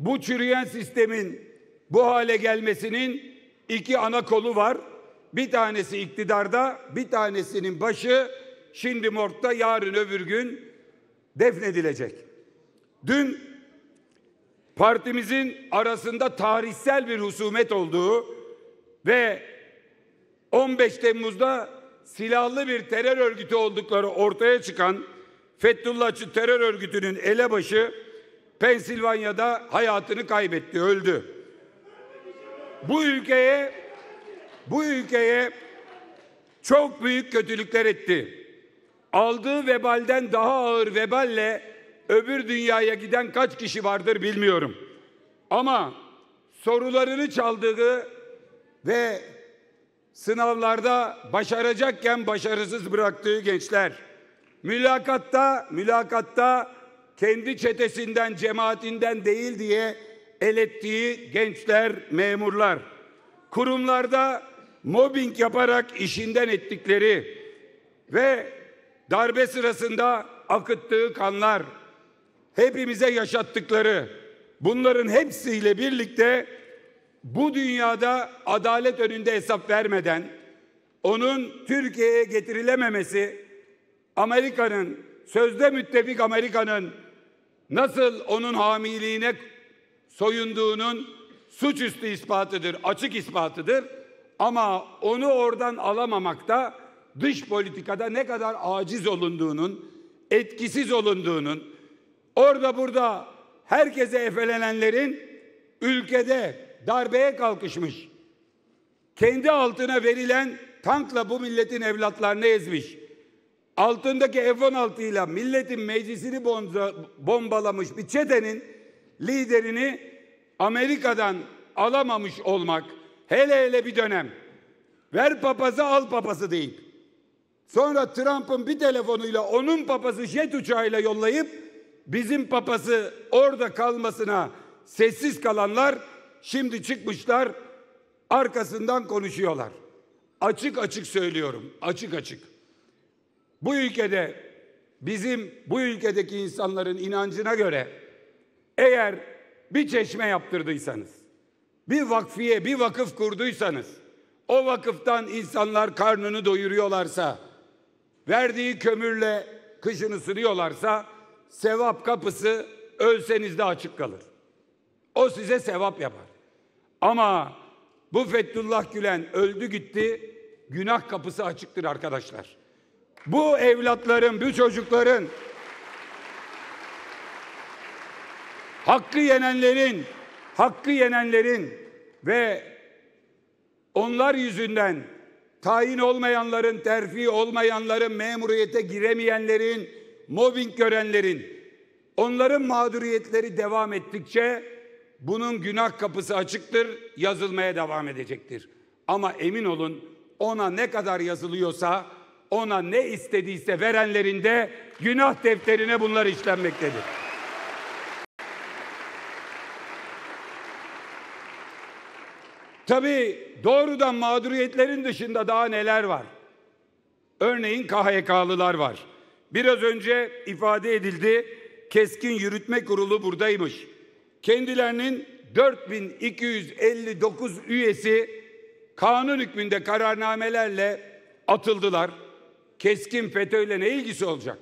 bu çürüyen sistemin bu hale gelmesinin iki ana kolu var. Bir tanesi iktidarda, bir tanesinin başı şimdi morgda, yarın öbür gün defnedilecek. Dün partimizin arasında tarihsel bir husumet olduğu ve 15 Temmuz'da silahlı bir terör örgütü oldukları ortaya çıkan Fethullahçı terör örgütünün elebaşı Pensilvanya'da hayatını kaybetti, öldü. Bu ülkeye bu ülkeye çok büyük kötülükler etti. Aldığı vebalden daha ağır veballe öbür dünyaya giden kaç kişi vardır bilmiyorum. Ama sorularını çaldığı ve sınavlarda başaracakken başarısız bıraktığı gençler, mülakatta mülakatta kendi çetesinden, cemaatinden değil diye elettiği gençler, memurlar, kurumlarda mobbing yaparak işinden ettikleri ve darbe sırasında akıttığı kanlar, hepimize yaşattıkları bunların hepsiyle birlikte bu dünyada adalet önünde hesap vermeden onun Türkiye'ye getirilememesi Amerika'nın sözde müttefik Amerika'nın nasıl onun hamiliğine soyunduğunun suçüstü ispatıdır, açık ispatıdır. Ama onu oradan alamamak da dış politikada ne kadar aciz olunduğunun, etkisiz olunduğunun, orada burada herkese efelenenlerin ülkede darbeye kalkışmış, kendi altına verilen tankla bu milletin evlatlarını ezmiş, altındaki F-16 ile milletin meclisini bonza, bombalamış bir çetenin liderini Amerika'dan alamamış olmak hele hele bir dönem. Ver papazı al papazı deyip sonra Trump'ın bir telefonuyla onun papazı jet uçağıyla yollayıp bizim papazı orada kalmasına sessiz kalanlar şimdi çıkmışlar arkasından konuşuyorlar. Açık açık söylüyorum. Açık açık bu ülkede bizim bu ülkedeki insanların inancına göre eğer bir çeşme yaptırdıysanız, bir vakfiye, bir vakıf kurduysanız, o vakıftan insanlar karnını doyuruyorlarsa, verdiği kömürle kışını sürüyorlarsa, sevap kapısı ölseniz de açık kalır. O size sevap yapar. Ama bu Fethullah Gülen öldü gitti, günah kapısı açıktır arkadaşlar. Bu evlatların, bu çocukların hakkı yenenlerin, hakkı yenenlerin ve onlar yüzünden tayin olmayanların, terfi olmayanların, memuriyete giremeyenlerin, mobbing görenlerin, onların mağduriyetleri devam ettikçe bunun günah kapısı açıktır, yazılmaya devam edecektir. Ama emin olun ona ne kadar yazılıyorsa ona ne istediyse verenlerin de günah defterine bunlar işlenmektedir. Tabii doğrudan mağduriyetlerin dışında daha neler var? Örneğin KHK'lılar var. Biraz önce ifade edildi. Keskin Yürütme Kurulu buradaymış. Kendilerinin 4259 üyesi kanun hükmünde kararnamelerle atıldılar. Keskin FETÖ'yle ne ilgisi olacak?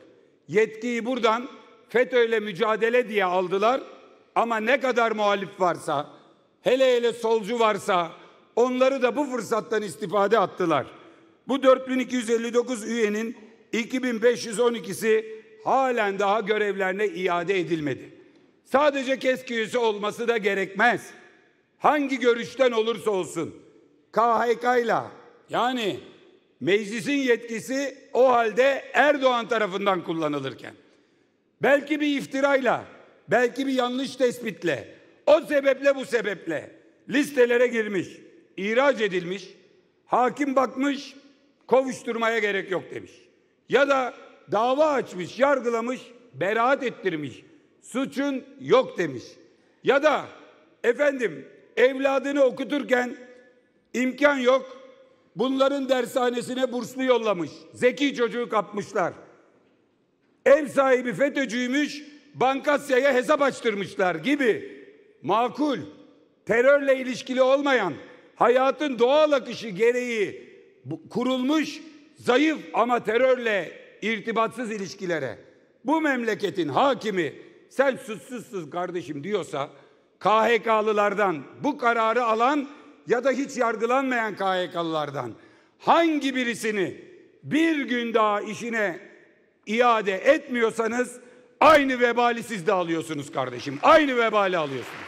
Yetkiyi buradan FETÖ'yle mücadele diye aldılar. Ama ne kadar muhalif varsa, hele hele solcu varsa onları da bu fırsattan istifade attılar. Bu 4259 üyenin 2512'si halen daha görevlerine iade edilmedi. Sadece KESK üyesi olması da gerekmez. Hangi görüşten olursa olsun KHK yani meclisin yetkisi o halde Erdoğan tarafından kullanılırken belki bir iftirayla, belki bir yanlış tespitle, o sebeple bu sebeple listelere girmiş, ihraç edilmiş, hakim bakmış, kovuşturmaya gerek yok demiş. Ya da dava açmış, yargılamış, beraat ettirmiş. Suçun yok demiş. Ya da efendim evladını okuturken imkan yok, Bunların dershanesine burslu yollamış. Zeki çocuğu kapmışlar. Ev sahibi FETÖ'cüymüş, Bankasya'ya hesap açtırmışlar gibi. Makul, terörle ilişkili olmayan, hayatın doğal akışı gereği kurulmuş, zayıf ama terörle irtibatsız ilişkilere bu memleketin hakimi sen suçsuzsuz kardeşim diyorsa KHK'lılardan bu kararı alan ya da hiç yargılanmayan KHK'lılardan hangi birisini bir gün daha işine iade etmiyorsanız aynı vebali siz de alıyorsunuz kardeşim. Aynı vebali alıyorsunuz.